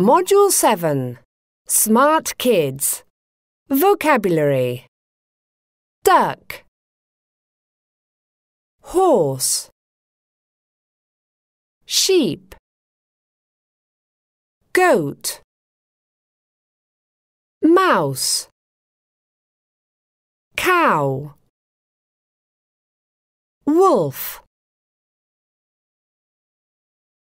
Module 7 Smart Kids Vocabulary Duck Horse Sheep Goat Mouse Cow Wolf